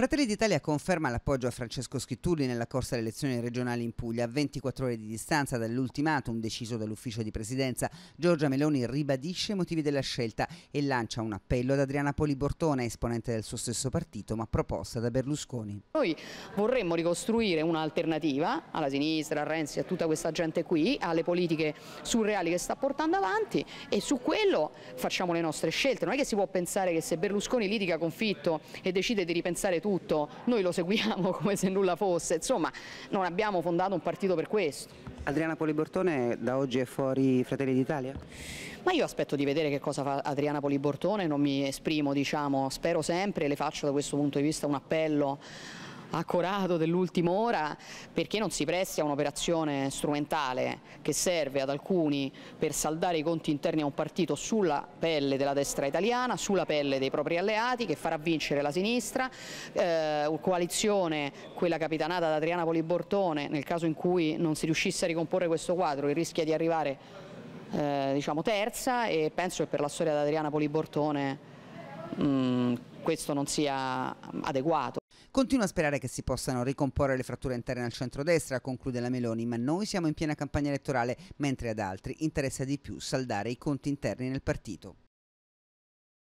Fratelli d'Italia conferma l'appoggio a Francesco Schittulli nella corsa alle elezioni regionali in Puglia. A 24 ore di distanza dall'ultimatum deciso dall'ufficio di presidenza, Giorgia Meloni ribadisce i motivi della scelta e lancia un appello ad Adriana Polibortone, esponente del suo stesso partito ma proposta da Berlusconi. Noi vorremmo ricostruire un'alternativa alla sinistra, a Renzi, a tutta questa gente qui, alle politiche surreali che sta portando avanti e su quello facciamo le nostre scelte. Non è che si può pensare che se Berlusconi litiga con Fitto e decide di ripensare tutto tutto, noi lo seguiamo come se nulla fosse, insomma non abbiamo fondato un partito per questo. Adriana Polibortone da oggi è fuori Fratelli d'Italia? Ma io aspetto di vedere che cosa fa Adriana Polibortone, non mi esprimo, diciamo, spero sempre, le faccio da questo punto di vista un appello accorato dell'ultima ora perché non si presti a un'operazione strumentale che serve ad alcuni per saldare i conti interni a un partito sulla pelle della destra italiana, sulla pelle dei propri alleati che farà vincere la sinistra, eh, coalizione quella capitanata da Adriana Polibortone nel caso in cui non si riuscisse a ricomporre questo quadro che rischia di arrivare eh, diciamo terza e penso che per la storia di Adriana Polibortone mh, mm, questo non sia adeguato. Continua a sperare che si possano ricomporre le fratture interne al centro-destra, conclude la Meloni, ma noi siamo in piena campagna elettorale, mentre ad altri interessa di più saldare i conti interni nel partito.